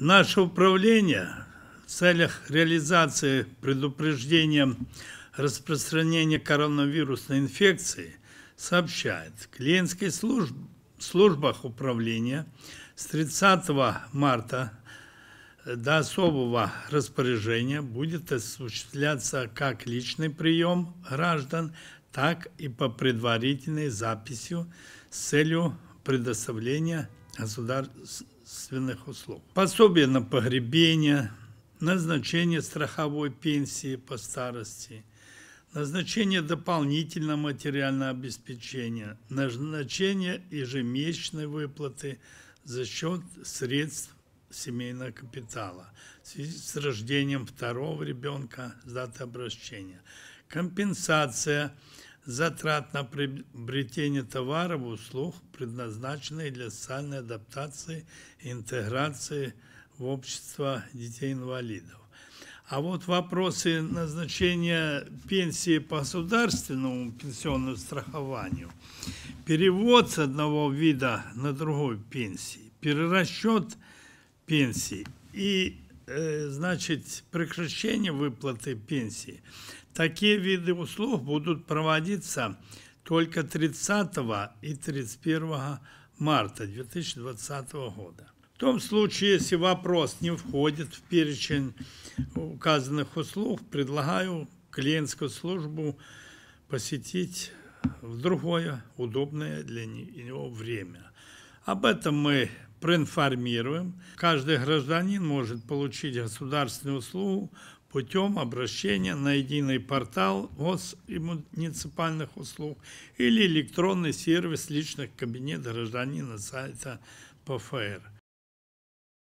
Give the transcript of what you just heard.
Наше управление в целях реализации предупреждения распространения коронавирусной инфекции сообщает, в клиентских служб, службах управления с 30 марта до особого распоряжения будет осуществляться как личный прием граждан, так и по предварительной записью с целью предоставления государственного свиных услуг. Пособие на погребение, назначение страховой пенсии по старости, назначение дополнительного материального обеспечения, назначение ежемесячной выплаты за счет средств семейного капитала в связи с рождением второго ребенка с даты обращения, компенсация затрат на приобретение товаров, и услуг, предназначенных для социальной адаптации и интеграции в общество детей-инвалидов. А вот вопросы назначения пенсии по государственному пенсионному страхованию, перевод с одного вида на другой пенсии, перерасчет пенсии и Э, значит, прекращение выплаты пенсии. Такие виды услуг будут проводиться только 30 и 31 марта 2020 года. В том случае, если вопрос не входит в перечень указанных услуг, предлагаю клиентскую службу посетить в другое удобное для него время. Об этом мы проинформируем. Каждый гражданин может получить государственную услугу путем обращения на единый портал ВОЗ и муниципальных услуг или электронный сервис личных кабинет гражданина сайта ПФР –